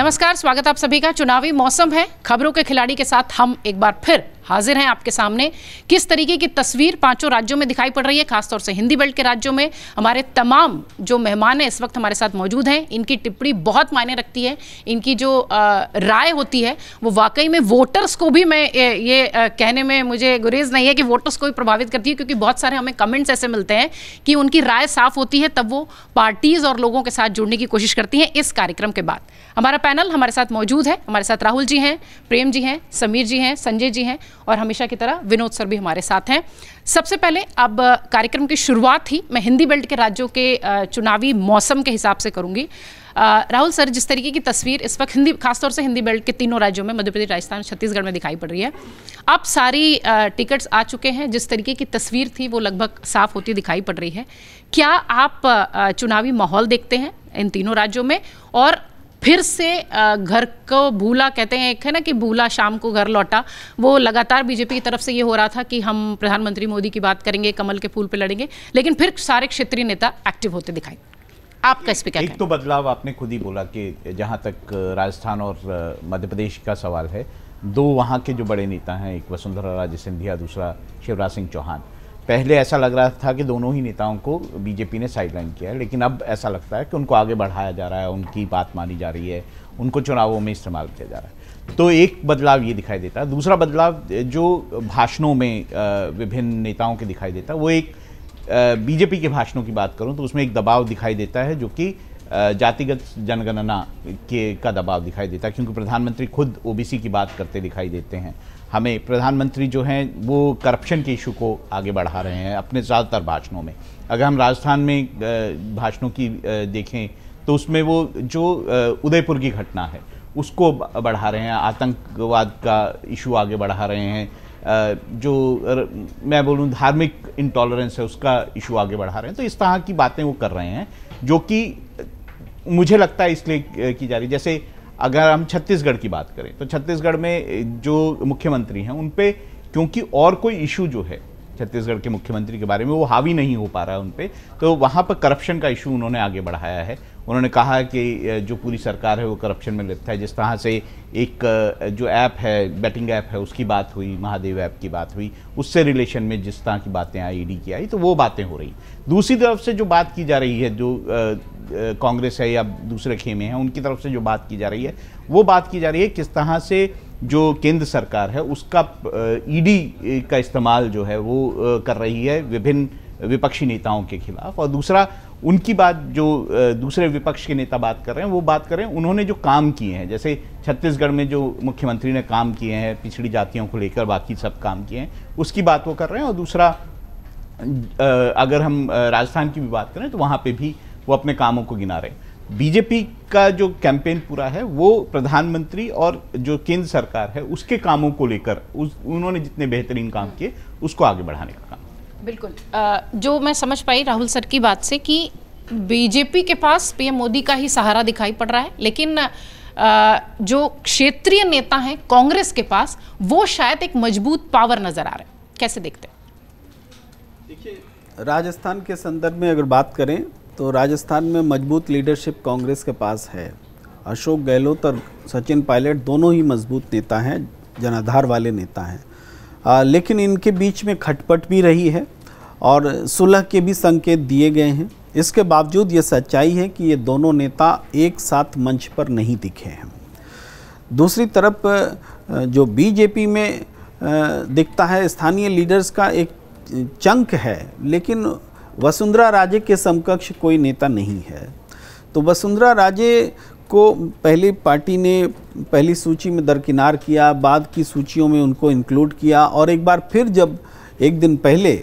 नमस्कार स्वागत आप सभी का चुनावी मौसम है खबरों के खिलाड़ी के साथ हम एक बार फिर हाजिर हैं आपके सामने किस तरीके की तस्वीर पांचों राज्यों में दिखाई पड़ रही है खासतौर से हिंदी बेल्ट के राज्यों में हमारे तमाम जो मेहमान हैं इस वक्त हमारे साथ मौजूद हैं इनकी टिप्पणी बहुत मायने रखती है इनकी जो राय होती है वो वाकई में वोटर्स को भी मैं ये कहने में मुझे गुरेज नहीं है कि वोटर्स को भी प्रभावित करती है क्योंकि बहुत सारे हमें कमेंट्स ऐसे मिलते हैं कि उनकी राय साफ होती है तब वो पार्टीज और लोगों के साथ जुड़ने की कोशिश करती हैं इस कार्यक्रम के बाद हमारा पैनल हमारे साथ मौजूद है हमारे साथ राहुल जी हैं प्रेम जी हैं समीर जी हैं संजय जी हैं और हमेशा की तरह विनोद सर भी हमारे साथ हैं सबसे पहले अब कार्यक्रम की शुरुआत ही मैं हिंदी बेल्ट के राज्यों के चुनावी मौसम के हिसाब से करूँगी राहुल सर जिस तरीके की तस्वीर इस वक्त हिंदी खासतौर से हिंदी बेल्ट के तीनों राज्यों में मध्य प्रदेश राजस्थान छत्तीसगढ़ में दिखाई पड़ रही है अब सारी टिकट्स आ चुके हैं जिस तरीके की तस्वीर थी वो लगभग साफ होती दिखाई पड़ रही है क्या आप चुनावी माहौल देखते हैं इन तीनों राज्यों में और फिर से घर को भूला कहते हैं एक है ना कि भूला शाम को घर लौटा वो लगातार बीजेपी की तरफ से ये हो रहा था कि हम प्रधानमंत्री मोदी की बात करेंगे कमल के फूल पर लड़ेंगे लेकिन फिर सारे क्षेत्रीय नेता एक्टिव होते दिखाई आपका इस पर क्या एक तो बदलाव आपने खुद ही बोला कि जहाँ तक राजस्थान और मध्य प्रदेश का सवाल है दो वहाँ के जो बड़े नेता हैं एक वसुंधरा राजे सिंधिया दूसरा शिवराज सिंह चौहान पहले ऐसा लग रहा था कि दोनों ही नेताओं को बीजेपी ने साइडलाइन किया है लेकिन अब ऐसा लगता है कि उनको आगे बढ़ाया जा रहा है उनकी बात मानी जा रही है उनको चुनावों में इस्तेमाल किया जा रहा है तो एक बदलाव ये दिखाई देता है दूसरा बदलाव जो भाषणों में विभिन्न नेताओं के दिखाई देता है वो एक बीजेपी के भाषणों की बात करूँ तो उसमें एक दबाव दिखाई देता है जो कि जातिगत जनगणना के का दबाव दिखाई देता है क्योंकि प्रधानमंत्री खुद ओबीसी की बात करते दिखाई देते हैं हमें प्रधानमंत्री जो हैं वो करप्शन के इशू को आगे बढ़ा रहे हैं अपने ज़्यादातर भाषणों में अगर हम राजस्थान में भाषणों की देखें तो उसमें वो जो उदयपुर की घटना है उसको बढ़ा रहे हैं आतंकवाद का इशू आगे बढ़ा रहे हैं जो मैं बोलूँ धार्मिक इंटॉलरेंस है उसका इशू आगे बढ़ा रहे हैं तो इस तरह की बातें वो कर रहे हैं जो कि मुझे लगता है इसलिए की जा रही जैसे अगर हम छत्तीसगढ़ की बात करें तो छत्तीसगढ़ में जो मुख्यमंत्री हैं उन पर क्योंकि और कोई इशू जो है छत्तीसगढ़ के मुख्यमंत्री के बारे में वो हावी नहीं हो पा रहा है उन पर तो वहाँ पर करप्शन का इशू उन्होंने आगे बढ़ाया है उन्होंने कहा कि जो पूरी सरकार है वो करप्शन में लिप्त है जिस तरह से एक जो ऐप है बैटिंग ऐप है उसकी बात हुई महादेव ऐप की बात हुई उससे रिलेशन में जिस तरह की बातें आई ईडी की आई तो वो बातें हो रही दूसरी तरफ से जो बात की जा रही है जो कांग्रेस है या दूसरे खेमे हैं उनकी तरफ से जो बात की जा रही है वो बात की जा रही है किस तरह से जो केंद्र सरकार है उसका ईडी e का इस्तेमाल जो है वो कर रही है विभिन्न विपक्षी नेताओं के खिलाफ और दूसरा उनकी बात जो दूसरे विपक्ष के नेता बात कर रहे हैं वो बात कर रहे हैं उन्होंने जो काम किए हैं जैसे छत्तीसगढ़ में जो मुख्यमंत्री ने काम किए हैं पिछड़ी जातियों को लेकर बाकी सब काम किए हैं उसकी बात वो कर रहे हैं और दूसरा अगर हम राजस्थान की भी बात करें तो वहाँ पे भी वो अपने कामों को गिना रहे बीजेपी का जो कैंपेन पूरा है वो प्रधानमंत्री और जो केंद्र सरकार है उसके कामों को लेकर उस उन्होंने जितने बेहतरीन काम हम्म। किए उसको आगे बढ़ाने का काम बिल्कुल जो मैं समझ पाई राहुल सर की बात से कि बीजेपी के पास पीएम मोदी का ही सहारा दिखाई पड़ रहा है लेकिन जो क्षेत्रीय नेता हैं कांग्रेस के पास वो शायद एक मजबूत पावर नजर आ रहे हैं कैसे देखते हैं देखिए राजस्थान के संदर्भ में अगर बात करें तो राजस्थान में मजबूत लीडरशिप कांग्रेस के पास है अशोक गहलोत और सचिन पायलट दोनों ही मजबूत नेता हैं जनाधार वाले नेता हैं लेकिन इनके बीच में खटपट भी रही है और सुलह के भी संकेत दिए गए हैं इसके बावजूद ये सच्चाई है कि ये दोनों नेता एक साथ मंच पर नहीं दिखे हैं दूसरी तरफ जो बीजेपी में दिखता है स्थानीय लीडर्स का एक चंक है लेकिन वसुंधरा राजे के समकक्ष कोई नेता नहीं है तो वसुंधरा राजे को पहली पार्टी ने पहली सूची में दरकिनार किया बाद की सूचियों में उनको इंक्लूड किया और एक बार फिर जब एक दिन पहले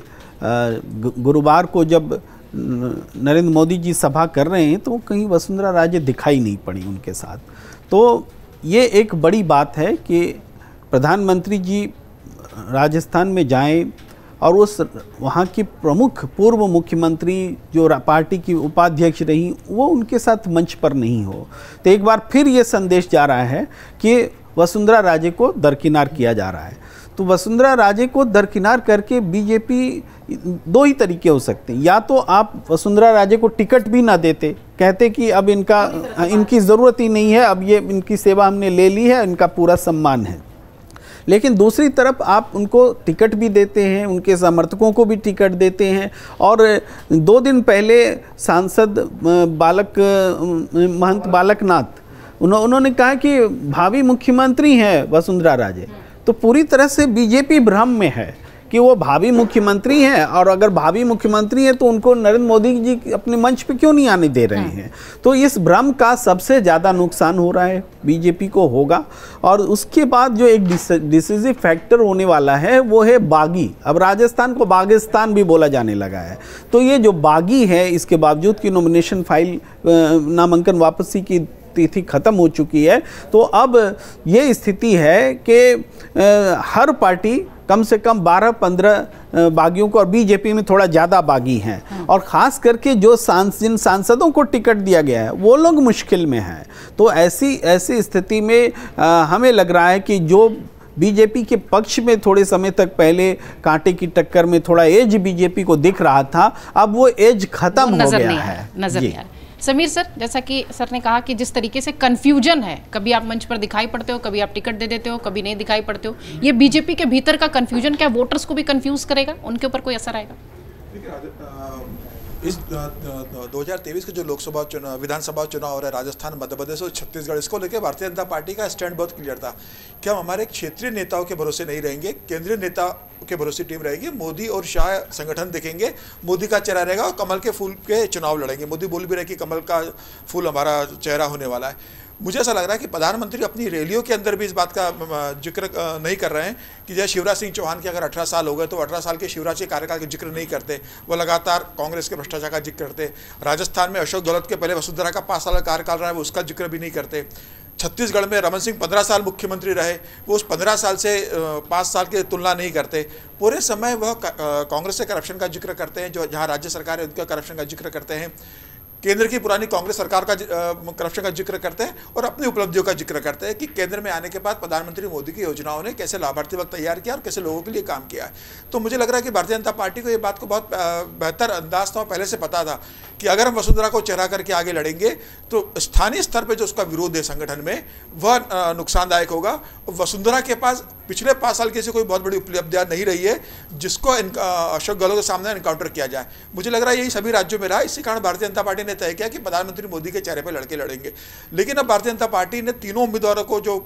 गुरुवार को जब नरेंद्र मोदी जी सभा कर रहे हैं तो कहीं वसुंधरा राजे दिखाई नहीं पड़ी उनके साथ तो ये एक बड़ी बात है कि प्रधानमंत्री जी राजस्थान में जाएं और उस वहाँ की प्रमुख पूर्व मुख्यमंत्री जो पार्टी की उपाध्यक्ष रही वो उनके साथ मंच पर नहीं हो तो एक बार फिर ये संदेश जा रहा है कि वसुंधरा राजे को दरकिनार किया जा रहा है तो वसुंधरा राजे को दरकिनार करके बीजेपी दो ही तरीके हो सकते हैं या तो आप वसुंधरा राजे को टिकट भी ना देते कहते कि अब इनका इनकी ज़रूरत ही नहीं है अब ये इनकी सेवा हमने ले ली है इनका पूरा सम्मान है लेकिन दूसरी तरफ आप उनको टिकट भी देते हैं उनके समर्थकों को भी टिकट देते हैं और दो दिन पहले सांसद बालक महंत बालकनाथ उन्हों, उन्होंने कहा कि भावी मुख्यमंत्री हैं वसुंधरा राजे तो पूरी तरह से बीजेपी भ्रम में है कि वो भावी मुख्यमंत्री हैं और अगर भावी मुख्यमंत्री हैं तो उनको नरेंद्र मोदी जी अपने मंच पे क्यों नहीं आने दे रहे हाँ। हैं तो इस भ्रम का सबसे ज़्यादा नुकसान हो रहा है बीजेपी को होगा और उसके बाद जो एक डिसीजिव फैक्टर होने वाला है वो है बागी अब राजस्थान को बागिस्तान भी बोला जाने लगा है तो ये जो बागी है इसके बावजूद कि नॉमिनेशन फाइल नामांकन वापसी की तिथि ख़त्म हो चुकी है तो अब ये स्थिति है कि हर पार्टी कम से कम 12-15 बागियों को और बीजेपी में थोड़ा ज़्यादा बागी हैं हाँ। और ख़ास करके जो सांस जिन सांसदों को टिकट दिया गया है वो लोग मुश्किल में हैं तो ऐसी ऐसी स्थिति में आ, हमें लग रहा है कि जो बीजेपी के पक्ष में थोड़े समय तक पहले कांटे की टक्कर में थोड़ा एज बीजेपी को दिख रहा था अब वो एज खत्म हो गया है नजर समीर सर जैसा कि सर ने कहा कि जिस तरीके से कन्फ्यूजन है कभी आप मंच पर दिखाई पड़ते हो कभी आप टिकट दे देते हो कभी नहीं दिखाई पड़ते हो ये बीजेपी के भीतर का कन्फ्यूजन क्या वोटर्स को भी कन्फ्यूज करेगा उनके ऊपर कोई असर आएगा देखिए इस दो हज़ार तेईस के जो लोकसभा चुनाव विधानसभा चुनाव हो रहा है राजस्थान मध्य प्रदेश और छत्तीसगढ़ इसको लेकर भारतीय जनता पार्टी का स्टैंड बहुत क्लियर था कि हम हमारे क्षेत्रीय नेताओं के भरोसे नहीं रहेंगे केंद्रीय नेता के भरोसे टीम रहेगी मोदी और शाह संगठन देखेंगे मोदी का चेहरा रहेगा और कमल के फूल के चुनाव लड़ेंगे मोदी बोल भी रहे कि कमल का फूल हमारा चेहरा होने वाला है मुझे ऐसा लग रहा है कि प्रधानमंत्री अपनी रैलियों के अंदर भी इस बात का जिक्र नहीं कर रहे हैं कि जैसे शिवराज सिंह चौहान के अगर अठारह साल हो गए तो अठारह साल के शिवराज के कार्यकाल का जिक्र नहीं करते वो लगातार कांग्रेस के भ्रष्टाचार का जिक्र करते राजस्थान में अशोक गहलोत के पहले वसुंधरा का पाँच साल का कार्यकाल रहा है वो उसका जिक्र भी नहीं करते छत्तीसगढ़ में रमन सिंह पंद्रह साल मुख्यमंत्री रहे वो उस पंद्रह साल से पाँच साल की तुलना नहीं करते पूरे समय वह कांग्रेस से करप्शन का जिक्र करते हैं जो जहाँ राज्य सरकार है उनका करप्शन का जिक्र करते हैं केंद्र की पुरानी कांग्रेस सरकार का करप्शन का जिक्र करते हैं और अपनी उपलब्धियों का जिक्र करते हैं कि केंद्र में आने के बाद प्रधानमंत्री मोदी की योजनाओं ने कैसे लाभार्थी वक्त तैयार किया और कैसे लोगों के लिए काम किया तो मुझे लग रहा है कि भारतीय जनता पार्टी को ये बात को बहुत बेहतर अंदाज था पहले से पता था कि अगर हम वसुंधरा को चेहरा करके आगे लड़ेंगे तो स्थानीय स्तर पर जो उसका विरोध है संगठन में वह नुकसानदायक होगा वसुंधरा के पास पिछले पाँच साल की ऐसी कोई बहुत बड़ी उपलब्धियाँ नहीं रही है जिसको अशोक गहलोत के सामने इनकाउंटर किया जाए मुझे लग रहा है यही सभी राज्यों में रहा इसी कारण भारतीय जनता पार्टी ने तय किया कि प्रधानमंत्री मोदी के चेहरे पर लड़के लड़ेंगे लेकिन अब भारतीय जनता पार्टी ने तीनों उम्मीदवारों को जो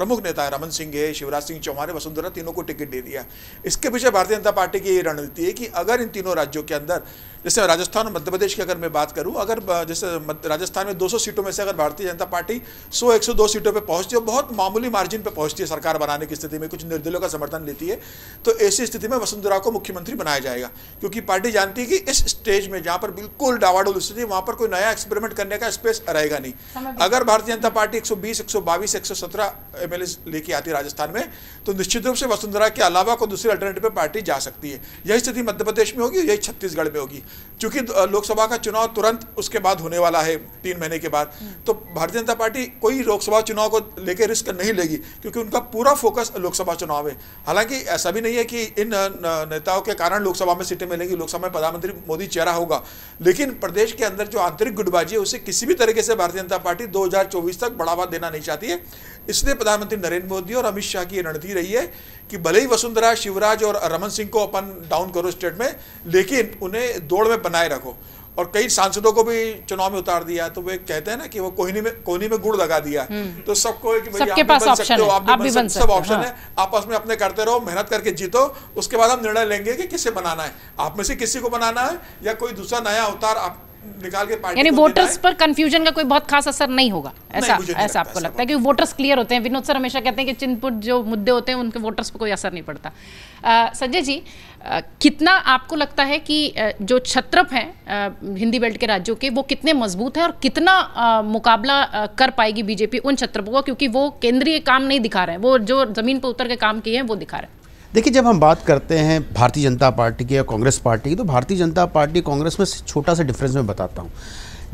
प्रमुख नेता है रमन सिंह है शिवराज सिंह चौहान है वसुंधरा तीनों को टिकट दे दिया इसके पीछे भारतीय जनता पार्टी की ये रणनीति है कि अगर इन तीनों राज्यों के अंदर जैसे राजस्थान और मध्य प्रदेश की अगर मैं बात करूं अगर जैसे राजस्थान में 200 सीटों में से अगर भारतीय जनता पार्टी 100 102 सीटों पे पहुंचती है बहुत मामूली मार्जिन पे पहुंचती है सरकार बनाने की स्थिति में कुछ निर्दलियों का समर्थन लेती है तो ऐसी स्थिति में वसुंधरा को मुख्यमंत्री बनाया जाएगा क्योंकि पार्टी जानती है कि इस स्टेज में जहाँ पर बिल्कुल डावाडोल स्थिति वहाँ पर कोई नया एक्सपेरिमेंट करने का स्पेस रहेगा नहीं अगर भारतीय जनता पार्टी एक सौ बीस एक सौ बाईस एक सौ सत्रह एम लेके आती है राजस्थान में तो निश्चित रूप से वसुंधरा के अलावा कोई दूसरी अल्टरनेटिव पर पार्टी जा सकती है यही स्थिति मध्य प्रदेश में होगी यही छत्तीसगढ़ में होगी चूंकि लोकसभा का चुनाव तुरंत उसके बाद होने वाला है तीन महीने के बाद हम्म। तो भारतीय जनता पार्टी कोई लोकसभा चुनाव को लेकर रिस्क नहीं लेगी क्योंकि उनका पूरा फोकस लोकसभा चुनाव है हालांकि ऐसा भी नहीं है कि इन नेताओं के कारण लोकसभा में सीटें मिलेंगी लोकसभा में प्रधानमंत्री मोदी चेहरा होगा लेकिन प्रदेश के अंदर जो आंतरिक गुटबाजी है उसे किसी भी तरीके से भारतीय जनता पार्टी दो तक बढ़ावा देना नहीं चाहती है इसलिए प्रधानमंत्री नरेंद्र मोदी और अमित शाह की रणनीति रही है कि भले ही वसुंधरा शिवराज और रमन सिंह को अपन डाउन करो स्टेट में लेकिन उन्हें दो होड़ में बनाए रखो और कई सांसदों को भी चुनाव में उतार दिया तो वे कहते हैं ना कि वो कोहनी में कोहनी में गुड़ लगा दिया हम्म। तो सबको सब ऑप्शन हाँ। है आपस में अपने करते रहो मेहनत करके जीतो उसके बाद हम निर्णय लेंगे कि किसे बनाना है आप में से किसी को बनाना है या कोई दूसरा नया अवतार आप निकाल के पार्टी यानी वोटर्स पर कंफ्यूजन का कोई बहुत खास असर नहीं होगा ऐसा नहीं, ऐसा आपको लगता है क्योंकि वोटर्स क्लियर होते हैं विनोद सर हमेशा कहते हैं कि चिंतपुर जो मुद्दे होते हैं उनके वोटर्स पर कोई असर नहीं पड़ता संजय जी आ, कितना आपको लगता है कि आ, जो छत्रप हैं हिंदी बेल्ट के राज्यों के वो कितने मजबूत हैं और कितना आ, मुकाबला कर पाएगी बीजेपी उन छत्रपों का क्योंकि वो केंद्रीय काम नहीं दिखा रहे हैं वो जो जमीन पर उतर के काम किए हैं वो दिखा रहे हैं देखिए जब हम बात करते हैं भारतीय जनता पार्टी की या कांग्रेस पार्टी की तो भारतीय जनता पार्टी कांग्रेस में छोटा सा डिफरेंस में बताता हूँ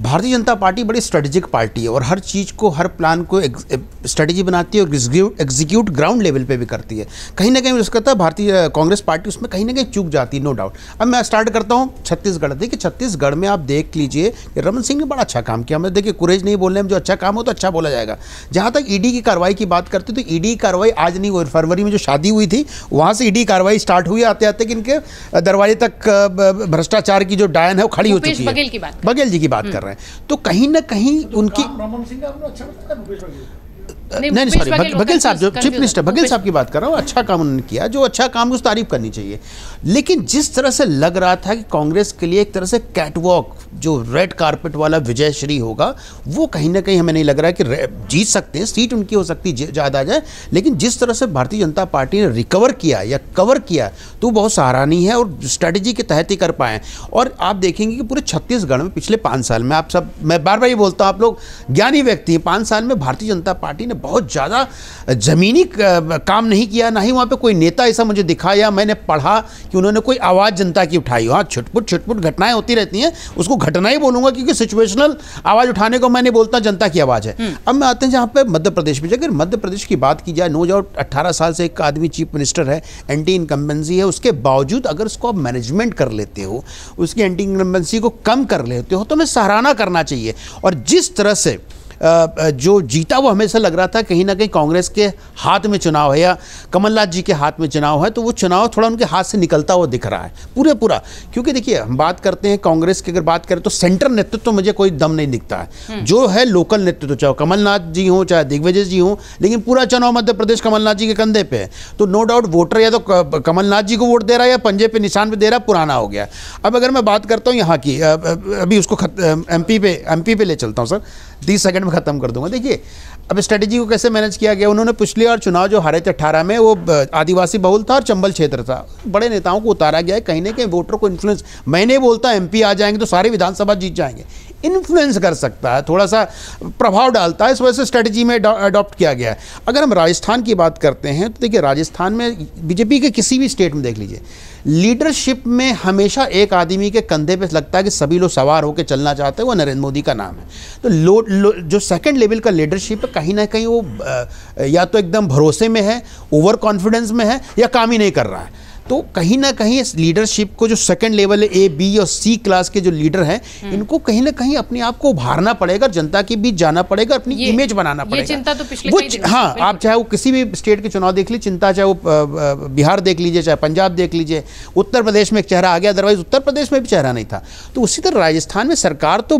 भारतीय जनता पार्टी बड़ी स्ट्रेटेजिक पार्टी है और हर चीज़ को हर प्लान को स्ट्रेटेजी eh, बनाती है और एग्जीक्यूट ग्राउंड लेवल पे भी करती है कहीं ना कहीं उसका तो भारतीय eh, कांग्रेस पार्टी उसमें कहीं ना कहीं चूक जाती है नो डाउट अब मैं स्टार्ट करता हूँ छत्तीसगढ़ देखिए छत्तीसगढ़ में आप देख लीजिए कि रमन सिंह ने बड़ा अच्छा काम किया हमें देखिए कुरेज नहीं बोलने में जो अच्छा काम हो तो अच्छा बोला जाएगा जहाँ तक ईडी e की कार्रवाई की बात करते तो ईडी e की कार्रवाई आज नहीं हुई फरवरी में जो शादी हुई थी वहाँ से ईडी e कार्रवाई स्टार्ट हुई आते आते कि इनके eh, दरवाजे तक भ्रष्टाचार की जो डायन है वो खड़ी हो चुकी है बघेल जी की बात कर रहे हैं तो कहीं ना कहीं तो उनकी सिंह अच्छा नहीं, सॉरी बघेल साहब जो चीफ मिनिस्टर बघेल साहब की बात कर रहा हूँ अच्छा काम उन्होंने किया जो अच्छा काम उस तारीफ करनी चाहिए लेकिन जिस तरह से लग रहा था कि कांग्रेस के लिए एक तरह से कैटवॉक जो रेड कारपेट वाला विजय श्री होगा वो कहीं ना कहीं हमें नहीं लग रहा है कि जीत सकते हैं सीट उनकी हो सकती ज़्यादा जाए लेकिन जिस तरह से भारतीय जनता पार्टी ने रिकवर किया या कवर किया तो बहुत सराहनीय है और स्ट्रेटजी के तहत ही कर पाए और आप देखेंगे कि पूरे छत्तीसगढ़ में पिछले पाँच साल में आप सब मैं बार बार ये बोलता हूँ आप लोग ज्ञानी व्यक्ति हैं पाँच साल में भारतीय जनता पार्टी ने बहुत ज़्यादा ज़मीनी काम नहीं किया ना ही वहाँ पे कोई नेता ऐसा मुझे दिखाया मैंने पढ़ा कि उन्होंने कोई आवाज़ जनता की उठाई हाँ छुटपुट छुटपुट घटनाएं होती रहती हैं उसको घटना ही बोलूँगा क्योंकि सिचुएशनल आवाज़ उठाने को मैं नहीं बोलता जनता की आवाज़ है हम्म। अब मैं आते हैं जहाँ पर मध्य प्रदेश में अगर मध्य प्रदेश की बात की जाए नो डाउट अट्ठारह साल से एक आदमी चीफ मिनिस्टर है एंटी इनकम्बेंसी है उसके बावजूद अगर उसको आप मैनेजमेंट कर लेते हो उसकी एंटी इनकम्बेंसी को कम कर लेते हो तो हमें सराहना करना चाहिए और जिस तरह से जो जीता वो हमेशा लग रहा था कहीं ना कहीं कांग्रेस के हाथ में चुनाव है या कमलनाथ जी के हाथ में चुनाव है तो वो चुनाव थोड़ा उनके हाथ से निकलता हुआ दिख रहा है पूरे पूरा क्योंकि देखिए हम बात करते हैं कांग्रेस की अगर बात करें तो सेंटर नेतृत्व तो मुझे कोई दम नहीं दिखता है हम्म। जो है लोकल नेतृत्व चाहे कमलनाथ जी हों चाहे दिग्विजय जी हों लेकिन पूरा चुनाव मध्य प्रदेश कमलनाथ जी के कंधे पर है तो नो डाउट वोटर या तो कमलनाथ जी को वोट दे रहा है या पंजे पर निशान पर दे रहा है पुराना हो गया अब अगर मैं बात करता हूँ यहाँ की अभी उसको एम पी पे एम पी पे ले चलता हूँ सर तीस सेकंड में ख़त्म कर दूंगा देखिए अब स्ट्रेटेजी को कैसे मैनेज किया गया उन्होंने पिछले और चुनाव जो हारे थे अठारह में वो आदिवासी बहुल था और चंबल क्षेत्र था बड़े नेताओं को उतारा गया है कहीं ना कहीं वोटर को इन्फ्लुएंस मैंने बोलता एम आ जाएंगे तो सारे विधानसभा जीत जाएंगे इन्फ्लुएंस कर सकता है थोड़ा सा प्रभाव डालता है इस वजह से स्ट्रेटेजी में अडॉप्ट किया गया है अगर हम राजस्थान की बात करते हैं तो देखिए राजस्थान में बीजेपी के किसी भी स्टेट में देख लीजिए लीडरशिप में हमेशा एक आदमी के कंधे पे लगता है कि सभी लोग सवार होकर चलना चाहते हैं वो नरेंद्र मोदी का नाम है तो लो, लो जो सेकंड लेवल का लीडरशिप है कहीं ना कहीं वो या तो एकदम भरोसे में है ओवर कॉन्फिडेंस में है या काम ही नहीं कर रहा है तो कहीं ना कहीं इस लीडरशिप को जो सेकंड लेवल है ए बी और सी क्लास के जो लीडर हैं हम्म। इनको कहीं ना कहीं अपने आप को उभारना पड़ेगा जनता के बीच जाना पड़ेगा अपनी इमेज बनाना पड़ेगा ये चिंता तो पिछले वो हाँ आप चाहे वो किसी भी स्टेट के चुनाव देख लीजिए चिंता चाहे वो बिहार देख लीजिए चाहे पंजाब देख लीजिए उत्तर प्रदेश में एक चेहरा आ गया अदरवाइज उत्तर प्रदेश में भी चेहरा नहीं था तो उसी तरह राजस्थान में सरकार तो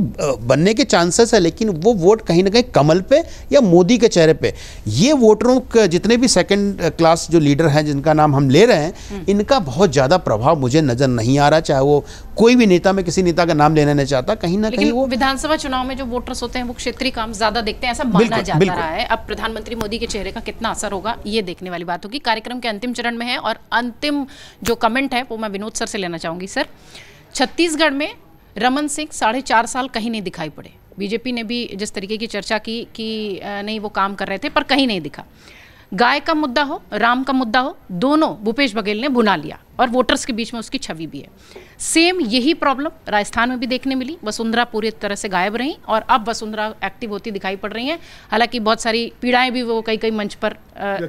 बनने के चांसेस है लेकिन वो वोट कहीं ना कहीं कमल पे या मोदी के चेहरे पे ये वोटरों के जितने भी सेकेंड क्लास जो लीडर हैं जिनका नाम हम ले रहे हैं हम्म। इनका बहुत ज़्यादा प्रभाव मुझे नज़र नहीं आ रहा चाहे वो कोई भी नेता में किसी नेता का नाम लेना नहीं चाहता कहीं ना कहीं वो विधानसभा चुनाव में जो वोटर्स होते हैं वो क्षेत्रीय काम ज़्यादा देखते हैं ऐसा माना जा रहा है अब प्रधानमंत्री मोदी के चेहरे का कितना असर होगा ये देखने वाली बात होगी कार्यक्रम के अंतिम चरण में है और अंतिम जो कमेंट है वो मैं विनोद सर से लेना चाहूंगी सर छत्तीसगढ़ में रमन सिंह साढ़े चार साल कहीं नहीं दिखाई पड़े बीजेपी ने भी जिस तरीके की चर्चा की कि नहीं वो काम कर रहे थे पर कहीं नहीं दिखा गाय का मुद्दा हो राम का मुद्दा हो दोनों भूपेश बघेल ने बुना लिया और वोटर्स के बीच में उसकी छवि भी है सेम यही प्रॉब्लम राजस्थान में भी देखने मिली वसुंधरा पूरी तरह से गायब रही और अब वसुंधरा एक्टिव होती दिखाई पड़ रही है हालांकि बहुत सारी पीड़ाएं भी वो कई कई मंच पर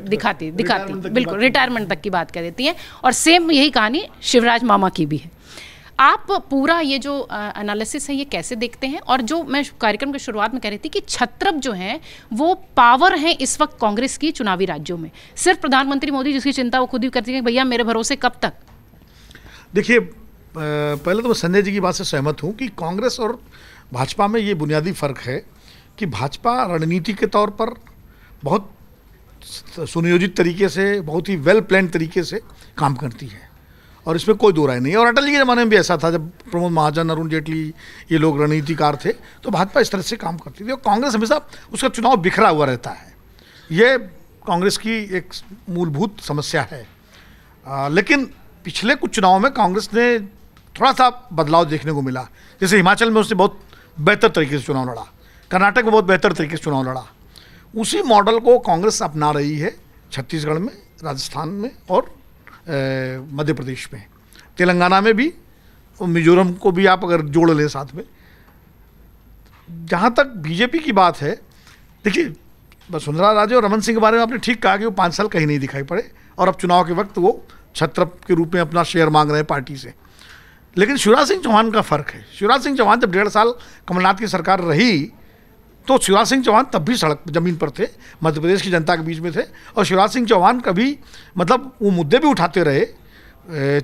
दिखाती दिखाती बिल्कुल रिटायरमेंट तक की बात कर देती हैं और सेम यही कहानी शिवराज मामा की भी है आप पूरा ये जो एनालिसिस है ये कैसे देखते हैं और जो मैं कार्यक्रम की शुरुआत में कह रही थी कि छत्रप जो है वो पावर हैं इस वक्त कांग्रेस की चुनावी राज्यों में सिर्फ प्रधानमंत्री मोदी जिसकी चिंता वो खुद ही करती है भैया मेरे भरोसे कब तक देखिए पहले तो मैं संजय जी की बात से सहमत हूँ कि कांग्रेस और भाजपा में ये बुनियादी फ़र्क है कि भाजपा रणनीति के तौर पर बहुत सुनियोजित तरीके से बहुत ही वेल प्लान तरीके से काम करती है और इसमें कोई दो राय नहीं है और अटल जी के ज़माने में भी ऐसा था जब प्रमोद महाजन अरुण जेटली ये लोग रणनीतिकार थे तो भाजपा इस तरह से काम करती थी और कांग्रेस हमेशा उसका चुनाव बिखरा हुआ रहता है ये कांग्रेस की एक मूलभूत समस्या है आ, लेकिन पिछले कुछ चुनावों में कांग्रेस ने थोड़ा सा बदलाव देखने को मिला जैसे हिमाचल में उसने बहुत बेहतर तरीके से चुनाव लड़ा कर्नाटक में बहुत बेहतर तरीके से चुनाव लड़ा उसी मॉडल को कांग्रेस अपना रही है छत्तीसगढ़ में राजस्थान में और मध्य प्रदेश में तेलंगाना में भी और मिजोरम को भी आप अगर जोड़ लें साथ में जहाँ तक बीजेपी की बात है देखिए वसुंधरा राजे और रमन सिंह के बारे में आपने ठीक कहा कि वो पाँच साल कहीं नहीं दिखाई पड़े और अब चुनाव के वक्त वो छत्र के रूप में अपना शेयर मांग रहे हैं पार्टी से लेकिन शिवराज सिंह चौहान का फ़र्क है शिवराज सिंह चौहान जब डेढ़ साल कमलनाथ की सरकार रही तो शिवराज सिंह चौहान तब भी सड़क ज़मीन पर थे मध्य प्रदेश की जनता के बीच में थे और शिवराज सिंह चौहान कभी मतलब वो मुद्दे भी उठाते रहे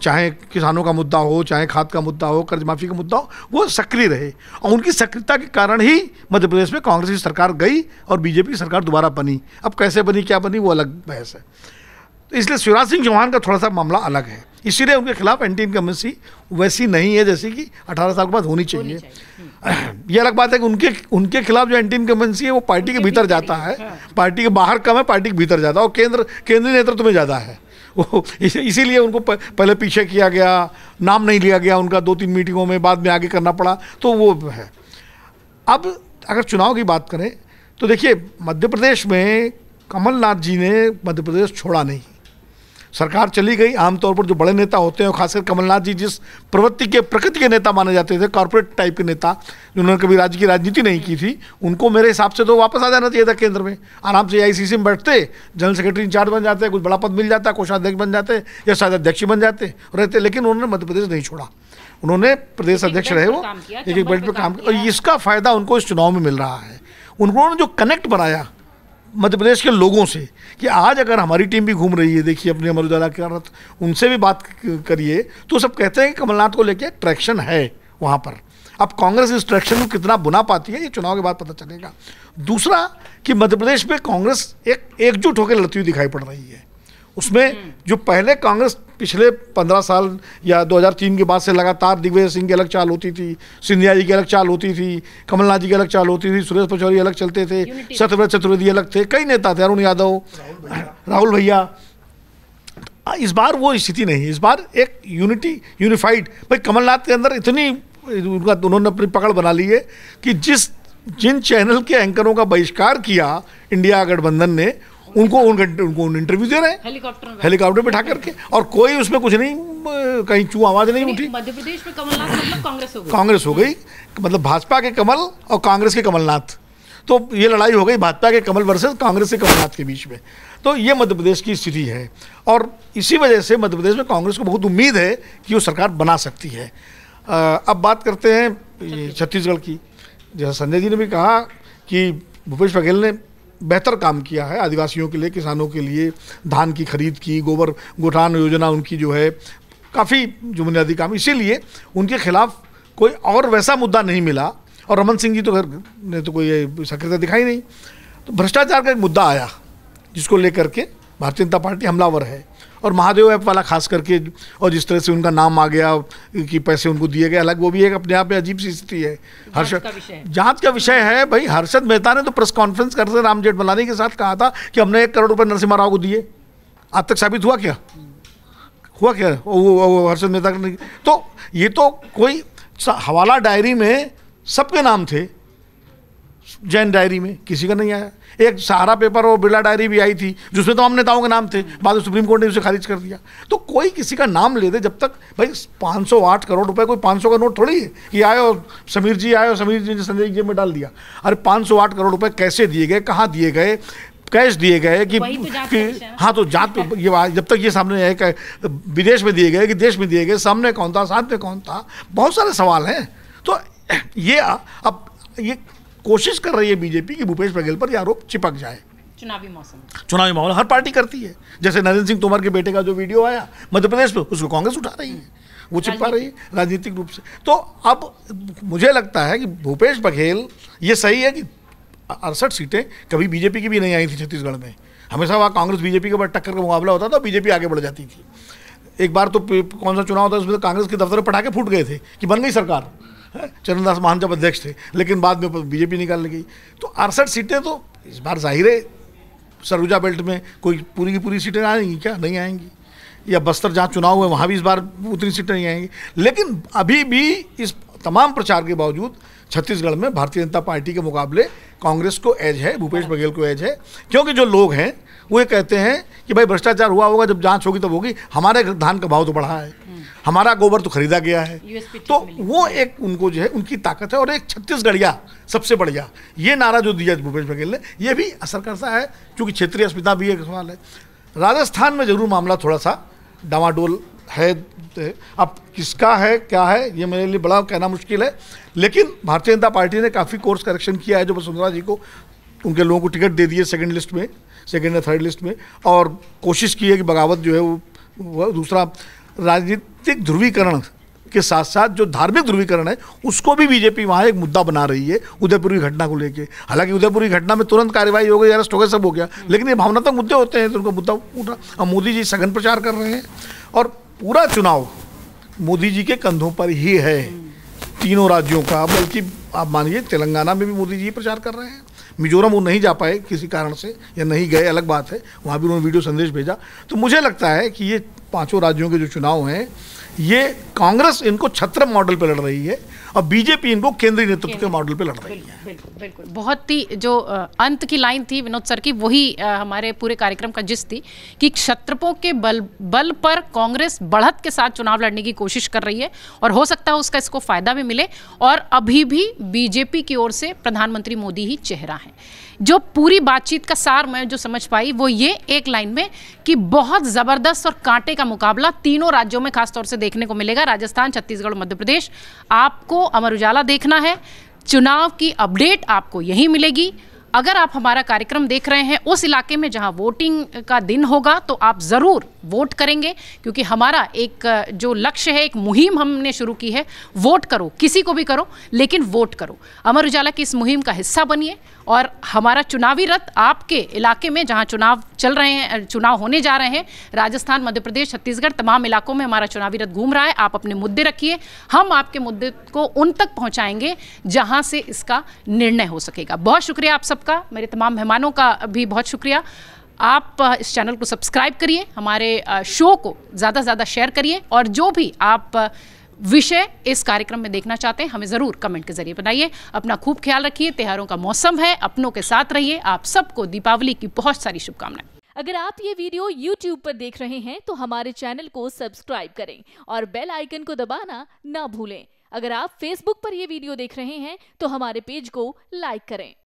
चाहे किसानों का मुद्दा हो चाहे खाद का मुद्दा हो कर्ज माफ़ी का मुद्दा हो वो सक्रिय रहे और उनकी सक्रियता के कारण ही मध्य प्रदेश में कांग्रेस की सरकार गई और बीजेपी की सरकार दोबारा बनी अब कैसे बनी क्या बनी वो अलग बहस है तो इसलिए शिवराज सिंह चौहान का थोड़ा सा मामला अलग है इसीलिए उनके खिलाफ एंटी इनकमेंसी वैसी नहीं है जैसे कि 18 साल के बाद होनी चाहिए, यह ये अलग बात है कि उनके उनके खिलाफ जो एंटी इनकमेंसी है वो पार्टी के भीतर जाता है हाँ। पार्टी के बाहर कम है पार्टी के भीतर जाता है और केंद्र केंद्रीय नेतृत्व में ज़्यादा है इसीलिए उनको पहले पीछे किया गया नाम नहीं लिया गया उनका दो तीन मीटिंगों में बाद में आगे करना पड़ा तो वो है अब अगर चुनाव की बात करें तो देखिए मध्य प्रदेश में कमलनाथ जी ने मध्य प्रदेश छोड़ा नहीं सरकार चली गई आमतौर पर जो बड़े नेता होते हैं खासकर कमलनाथ जी जिस प्रवृत्ति के प्रकृति के नेता माने जाते थे कॉरपोरेट टाइप के नेता जिन्होंने कभी राज्य की राजनीति नहीं की थी उनको मेरे हिसाब से तो वापस आ जाना चाहिए था केंद्र में आराम से आई में बैठते जनरल सेक्रेटरी इंचार्ज बन जाते कुछ बड़ा पद मिल जाता कोषाध्यक्ष बन जाते या शायद अध्यक्ष बन जाते रहते लेकिन उन्होंने मध्य प्रदेश नहीं छोड़ा उन्होंने प्रदेश अध्यक्ष रहे वो एक एक बेल्ट पर काम किया और इसका फ़ायदा उनको इस चुनाव में मिल रहा है उन्होंने जो कनेक्ट बनाया मध्य प्रदेश के लोगों से कि आज अगर हमारी टीम भी घूम रही है देखिए अपने अमर उजाला के कारण उनसे भी बात करिए तो सब कहते हैं कि कमलनाथ को लेकर ट्रैक्शन है वहाँ पर अब कांग्रेस इस ट्रैक्शन को कितना बुना पाती है ये चुनाव के बाद पता चलेगा दूसरा कि मध्य प्रदेश में कांग्रेस एक एकजुट होकर लड़ती हुई दिखाई पड़ रही है उसमें हम्म। जो पहले कांग्रेस पिछले पंद्रह साल या 2003 के बाद से लगातार दिग्विजय सिंह की अलग चाल होती थी सिंधिया जी की अलग चाल होती थी कमलनाथ जी की अलग चाल होती थी सुरेश पचौरी अलग चलते थे सत्यव्रत चतुर्वेदी अलग थे कई नेता थे अरुण यादव राहुल भैया इस बार वो स्थिति नहीं इस बार एक यूनिटी यूनिफाइड भाई कमलनाथ के अंदर इतनी उनका उन्होंने अपनी पकड़ बना ली है कि जिस जिन चैनल के एंकरों का बहिष्कार किया इंडिया गठबंधन ने उनको उन उनको इंटरव्यू दे रहे हैं हेलीकॉप्टर हेलीकॉप्टर बैठा करके और कोई उसमें कुछ नहीं कहीं चू आवाज नहीं उठी मध्य प्रदेश में कमलनाथ मतलब कांग्रेस हो गई कांग्रेस हो गई मतलब भाजपा के कमल और कांग्रेस के कमलनाथ तो ये लड़ाई हो गई भाजपा के कमल वर्सेज कांग्रेस के कमलनाथ के बीच में तो ये मध्य प्रदेश की स्थिति है और इसी वजह से मध्य प्रदेश में कांग्रेस को बहुत उम्मीद है कि वो सरकार बना सकती है अब बात करते हैं छत्तीसगढ़ की जैसा संजय जी ने भी कहा कि भूपेश बघेल ने बेहतर काम किया है आदिवासियों के लिए किसानों के लिए धान की खरीद की गोबर गोठान योजना उनकी जो है काफ़ी जो बुनियादी काम इसीलिए उनके खिलाफ कोई और वैसा मुद्दा नहीं मिला और रमन सिंह जी तो घर ने तो कोई सक्रियता दिखाई नहीं तो भ्रष्टाचार का एक मुद्दा आया जिसको लेकर के भारतीय जनता पार्टी हमलावर है और महादेव ऐप वाला खास करके और जिस तरह से उनका नाम आ गया कि पैसे उनको दिए गए अलग वो भी एक अपने आप में अजीब सी स्थिति है हर्षद जाँच का विषय है भाई हर्षद मेहता ने तो प्रेस कॉन्फ्रेंस करते राम जेठमलानी के साथ कहा था कि हमने एक करोड़ रुपये नरसिम्हा राव को दिए आज तक साबित हुआ क्या हुआ क्या वो वो हर्षद मेहता तो ये तो कोई हवाला डायरी में सबके नाम थे जैन डायरी में किसी का नहीं आया एक सहारा पेपर और बिरला डायरी भी आई थी जिसमें तमाम तो नेताओं के नाम थे बाद में सुप्रीम कोर्ट ने उसे खारिज कर दिया तो कोई किसी का नाम ले दे जब तक भाई 508 करोड़ रुपए कोई 500 का नोट थोड़ी है कि आए और समीर जी आए और समीर जी ने संजय जी में डाल दिया अरे पाँच करोड़ रुपए कैसे दिए गए कहाँ दिए गए कैश दिए गए कि, तो कि अच्छा। हाँ तो जात ये जब तक ये सामने आए विदेश में दिए गए कि देश में दिए गए सामने कौन था साथ में कौन था बहुत सारे सवाल हैं तो ये अब ये कोशिश कर रही है बीजेपी कि भूपेश बघेल पर यह आरोप चिपक जाए चुनावी मौसम चुनावी माहौल हर पार्टी करती है जैसे नरेंद्र सिंह तोमर के बेटे का जो वीडियो आया मध्य प्रदेश में उसको कांग्रेस उठा रही है वो चिपका रही है राजनीतिक रूप से तो अब मुझे लगता है कि भूपेश बघेल ये सही है कि अड़सठ सीटें कभी बीजेपी की भी नहीं आई थी छत्तीसगढ़ में हमेशा वहाँ कांग्रेस बीजेपी के बाद टक्कर का मुकाबला होता था बीजेपी आगे बढ़ जाती थी एक बार तो कौन सा चुनाव है उसमें तो कांग्रेस के दफ्तर में पटाखे फूट गए थे कि बन गई सरकार चरणदास महान जब अध्यक्ष थे लेकिन बाद में बीजेपी निकालने गई तो अड़सठ सीटें तो इस बार जाहिर है सरगुजा बेल्ट में कोई पूरी की पूरी सीटें आएंगी क्या नहीं आएंगी या बस्तर जहाँ चुनाव हुए वहाँ भी इस बार उतनी सीटें नहीं आएंगी लेकिन अभी भी इस तमाम प्रचार के बावजूद छत्तीसगढ़ में भारतीय जनता पार्टी के मुकाबले कांग्रेस को एज है भूपेश बघेल को एज है क्योंकि जो लोग हैं वो ये कहते हैं कि भाई भ्रष्टाचार हुआ होगा जब जांच होगी तब होगी हमारे धान का भाव तो बढ़ा है हम्म। हमारा गोबर तो खरीदा गया है तो वो एक उनको जो है उनकी ताकत है और एक छत्तीसगढ़िया सबसे बढ़िया ये नारा जो दिया भूपेश बघेल ने ये भी असर करता है क्योंकि क्षेत्रीय अस्मिता भी एक सवाल है राजस्थान में जरूर मामला थोड़ा सा डवाडोल है अब किसका है क्या है ये मेरे लिए बड़ा कहना मुश्किल है लेकिन भारतीय जनता पार्टी ने काफ़ी कोर्स करेक्शन किया है जो वसुंधरा जी को उनके लोगों को टिकट दे दिए सेकंड लिस्ट में सेकेंड या थर्ड लिस्ट में और कोशिश की है कि बगावत जो है वो दूसरा राजनीतिक ध्रुवीकरण के साथ साथ जो धार्मिक ध्रुवीकरण है उसको भी बीजेपी वहाँ एक मुद्दा बना रही है उदयपुर की घटना को लेके हालांकि उदयपुर की घटना में तुरंत कार्यवाही हो गई अरेस्ट हो गए सब हो गया लेकिन ये भावनात्मक मुद्दे होते हैं तो उनका मुद्दा उठा और मोदी जी सघन प्रचार कर रहे हैं और पूरा चुनाव मोदी जी के कंधों पर ही है तीनों राज्यों का बल्कि आप मानिए तेलंगाना में भी मोदी जी प्रचार कर रहे हैं मिजोरम वो नहीं जा पाए किसी कारण से या नहीं गए अलग बात है वहाँ भी उन्होंने वीडियो संदेश भेजा तो मुझे लगता है कि ये पाँचों राज्यों के जो चुनाव हैं ये कांग्रेस इनको छत्र मॉडल पर लड़ रही है और बीजेपी इनको केंद्रीय नेतृत्व के मॉडल पे लड़ रही है बिल्कुल बहुत ही जो अंत की लाइन थी विनोद सर की वही हमारे पूरे कार्यक्रम का जिस थी कि क्षत्रपों के बल बल पर कांग्रेस बढ़त के साथ चुनाव लड़ने की कोशिश कर रही है और हो सकता है उसका इसको फायदा भी मिले और अभी भी बीजेपी की ओर से प्रधानमंत्री मोदी ही चेहरा है जो पूरी बातचीत का सार मैं जो समझ पाई वो ये एक लाइन में कि बहुत ज़बरदस्त और कांटे का मुकाबला तीनों राज्यों में खासतौर से देखने को मिलेगा राजस्थान छत्तीसगढ़ मध्य प्रदेश आपको अमर उजाला देखना है चुनाव की अपडेट आपको यहीं मिलेगी अगर आप हमारा कार्यक्रम देख रहे हैं उस इलाके में जहां वोटिंग का दिन होगा तो आप ज़रूर वोट करेंगे क्योंकि हमारा एक जो लक्ष्य है एक मुहिम हमने शुरू की है वोट करो किसी को भी करो लेकिन वोट करो अमर उजाला की इस मुहिम का हिस्सा बनिए और हमारा चुनावी रथ आपके इलाके में जहां चुनाव चल रहे हैं चुनाव होने जा रहे हैं राजस्थान मध्य प्रदेश छत्तीसगढ़ तमाम इलाकों में हमारा चुनावी रथ घूम रहा है आप अपने मुद्दे रखिए हम आपके मुद्दे को उन तक पहुंचाएंगे जहां से इसका निर्णय हो सकेगा बहुत शुक्रिया आप सबका मेरे तमाम मेहमानों का भी बहुत शुक्रिया आप इस चैनल को सब्सक्राइब करिए हमारे शो को ज़्यादा से ज़्यादा शेयर करिए और जो भी आप विषय इस कार्यक्रम में देखना चाहते हैं हमें ज़रूर कमेंट के जरिए बनाइए अपना खूब ख्याल रखिए त्यौहारों का मौसम है अपनों के साथ रहिए आप सबको दीपावली की बहुत सारी शुभकामनाएं अगर आप ये वीडियो YouTube पर देख रहे हैं तो हमारे चैनल को सब्सक्राइब करें और बेल आइकन को दबाना ना भूलें अगर आप Facebook पर यह वीडियो देख रहे हैं तो हमारे पेज को लाइक करें